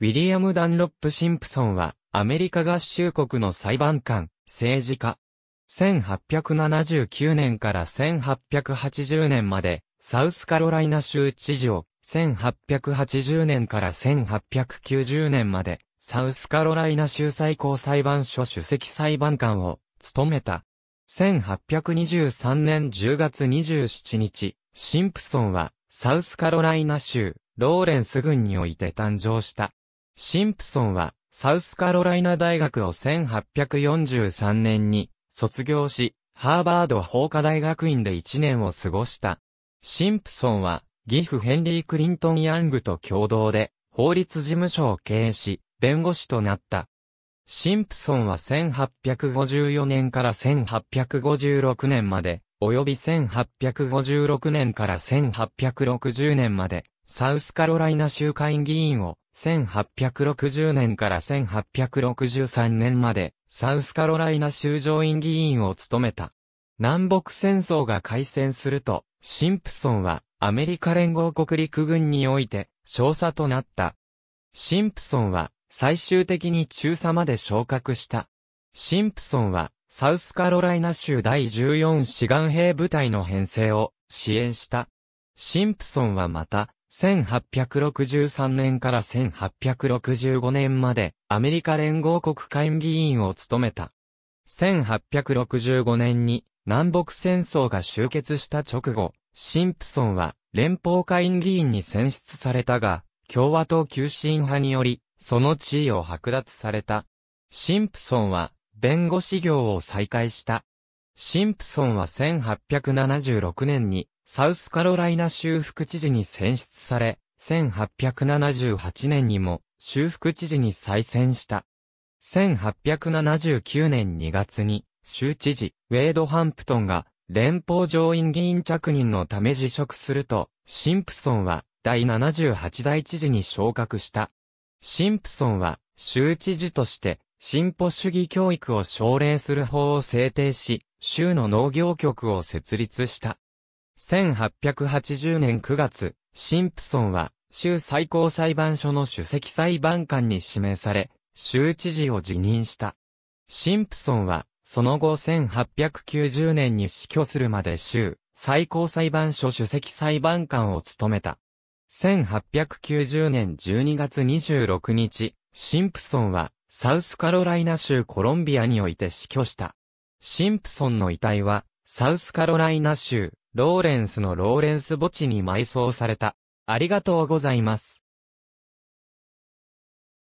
ウィリアム・ダンロップ・シンプソンは、アメリカ合衆国の裁判官、政治家。1879年から1880年まで、サウスカロライナ州知事を、1880年から1890年まで、サウスカロライナ州最高裁判所主席裁判官を務めた。1823年10月27日、シンプソンはサウスカロライナ州ローレンス郡において誕生した。シンプソンは、サウスカロライナ大学を1843年に卒業し、ハーバード法科大学院で1年を過ごした。シンプソンは、ギフ・ヘンリー・クリントン・ヤングと共同で、法律事務所を経営し、弁護士となった。シンプソンは1854年から1856年まで、及び1856年から1860年まで、サウスカロライナ州会議員を1860年から1863年まで、サウスカロライナ州上院議員を務めた。南北戦争が開戦すると、シンプソンはアメリカ連合国陸軍において少佐となった。シンプソンは最終的に中佐まで昇格した。シンプソンはサウスカロライナ州第14志願兵部隊の編成を支援した。シンプソンはまた1863年から1865年までアメリカ連合国会議員を務めた。1865年に南北戦争が終結した直後、シンプソンは連邦会議員に選出されたが、共和党急進派により、その地位を剥奪された。シンプソンは弁護士業を再開した。シンプソンは1876年にサウスカロライナ州副知事に選出され、1878年にも州副知事に再選した。1879年2月に州知事ウェイド・ハンプトンが連邦上院議員着任のため辞職すると、シンプソンは第78代知事に昇格した。シンプソンは州知事として進歩主義教育を奨励する法を制定し、州の農業局を設立した。1880年9月、シンプソンは、州最高裁判所の主席裁判官に指名され、州知事を辞任した。シンプソンは、その後1890年に死去するまで州最高裁判所主席裁判官を務めた。1890年12月26日、シンプソンは、サウスカロライナ州コロンビアにおいて死去した。シンプソンの遺体は、サウスカロライナ州ローレンスのローレンス墓地に埋葬された。ありがとうございます。